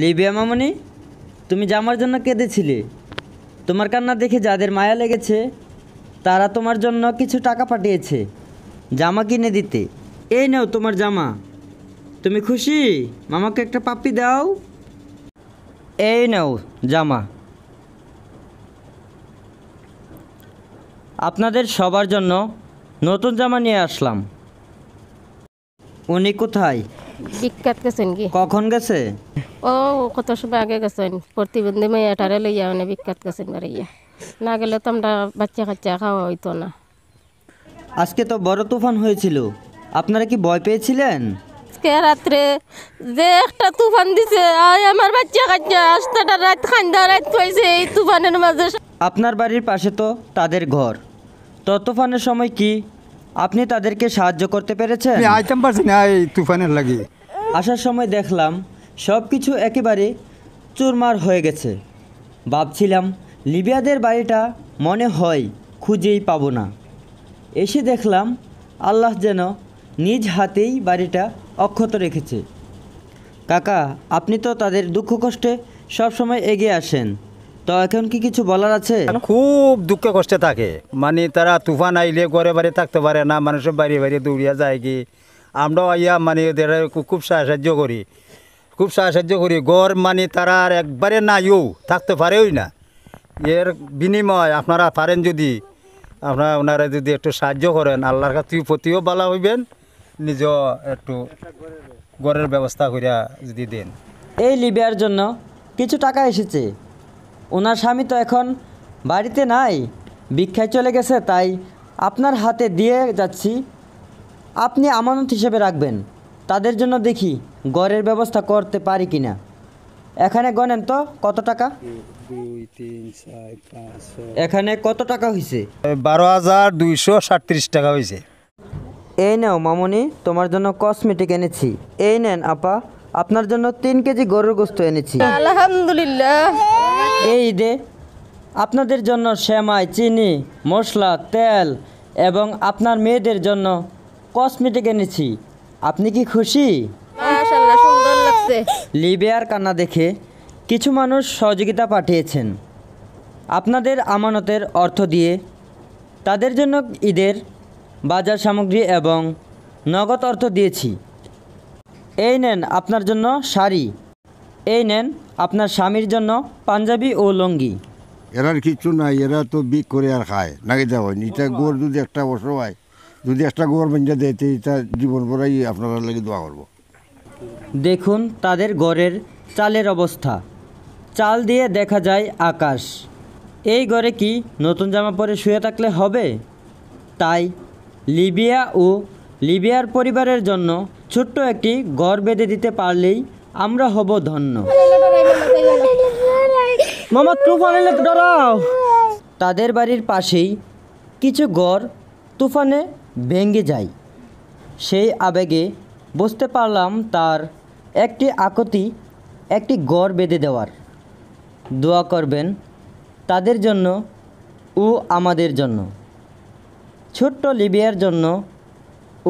Libya মামনি তুমি জামার জন্য কেঁদেছিলে তোমার কান্না দেখে যাদের মায়া লেগেছে তারা তোমার জন্য কিছু টাকা পাঠিয়েছে জামা কিনে দিতে এই নাও তোমার জামা তুমি খুশি মামাকে একটা পাপি দাও এই নাও জামা আপনাদের সবার জন্য নতুন জামা নিয়ে আসলাম উনি কোথায় বিখ্যাত গেছেন কি কখন গেছে ও কত সময় আগে গেছেন প্রতিবন্ধী মেয়েটারে লইয়া মানে বিখ্যাত গেছেন বাড়িয়া না গেলে তো আমরা বাচ্চা কাচ্চা খাওয়া হইতো না আজকে তো বড় তুফান হয়েছিল আপনারা কি ভয় পেয়েছিলেন আজকে রাত্রে যে একটা তুফান দিছে আয় আমার বাচ্চা কাচ্চা আস্তাটা রাত খান্দা রাত পাইছে এই তুফানের মাঝে আপনার বাড়ির পাশে তো তাদের ঘর তো তুফানের সময় কি আপনি তাদেরকে সাহায্য করতে পেরেছেন আইতাম পারছি না এই তুফানের লাগিয়ে আসার সময় দেখলাম সব কিছু একেবারে চুরমার হয়ে গেছে ভাবছিলাম লিবিয়াদের বাড়িটা মনে হয় খুঁজেই পাবো না এসে দেখলাম আল্লাহ যেন নিজ হাতেই বাড়িটা অক্ষত রেখেছে কাকা আপনি তো তাদের দুঃখ কষ্টে সবসময় এগিয়ে আসেন তো এখন কি কিছু বলার আছে খুব দুঃখ কষ্টে থাকে মানে তারা তুফান আইলে ঘরে বাড়ি থাকতে পারে না মানুষের বাড়ি বাড়ি দৌড়িয়া যায় কি আমরাও আইয়া মানে ওদের খুব সাহায্য করি খুব সাহায্য করি গড় মানে তারা আর একবারে নাইও থাকতে পারেই না এর বিনিময় আপনারা পারেন যদি আপনারা ওনারা যদি একটু সাহায্য করেন আল্লাহর কাছে প্রতিও বলা হইবেন নিজ একটু গড়ের ব্যবস্থা করিয়া যদি দেন এই লিবিয়ার জন্য কিছু টাকা এসেছে ওনার স্বামী তো এখন বাড়িতে নাই ভিক্ষায় চলে গেছে তাই আপনার হাতে দিয়ে যাচ্ছি আপনি আমানত হিসেবে রাখবেন তাদের জন্য দেখি গড়ের ব্যবস্থা করতে পারি কি না এখানে গণেন তো কত টাকা এখানে কত টাকা হয়েছে বারো হাজার দুইশো সাতত্রিশ টাকা হয়েছে এই নাও মামনি তোমার জন্য কসমেটিক এনেছি এই নেন আপা আপনার জন্য তিন কেজি গরুর গোস্ত এনেছি আলহামদুলিল্লাহ এই দে আপনাদের জন্য শ্যামাই চিনি মশলা তেল এবং আপনার মেয়েদের জন্য কসমেটিক এনেছি আপনি কি খুশি লিবিয়ার কান্না দেখে কিছু মানুষ সহযোগিতা পাঠিয়েছেন আপনাদের আমানতের অর্থ দিয়ে তাদের জন্য ঈদের বাজার সামগ্রী এবং নগদ অর্থ দিয়েছি এই নেন আপনার জন্য শাড়ি এই নেন আপনার স্বামীর জন্য পাঞ্জাবি ও লুঙ্গি এরা কিছু নাই এরা তো বিক করে আর খায় নাকি যাওয়া এটা গোর যদি একটা বসবায় যদি একটা গোবর বেঞ্জা দেয় তা জীবন পরাই আপনারা লাগে দোয়া করবো দেখুন তাদের ঘরের চালের অবস্থা চাল দিয়ে দেখা যায় আকাশ এই ঘরে কি নতুন জামা পরে শুয়ে থাকলে হবে তাই লিবিয়া ও লিবিয়ার পরিবারের জন্য ছোট্ট একটি ঘর বেঁধে দিতে পারলেই আমরা হব ধন্য তাদের বাড়ির পাশেই কিছু ঘর তুফানে ভেঙে যায় সেই আবেগে বুঝতে পারলাম তার একটি আকতি একটি গড় বেঁধে দেওয়ার দোয়া করবেন তাদের জন্য ও আমাদের জন্য ছোট্ট লিবিয়ার জন্য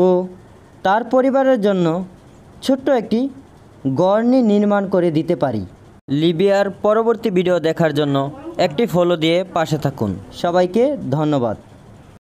ও তার পরিবারের জন্য ছোট্ট একটি গড়নি নির্মাণ করে দিতে পারি লিবিয়ার পরবর্তী ভিডিও দেখার জন্য একটি ফলো দিয়ে পাশে থাকুন সবাইকে ধন্যবাদ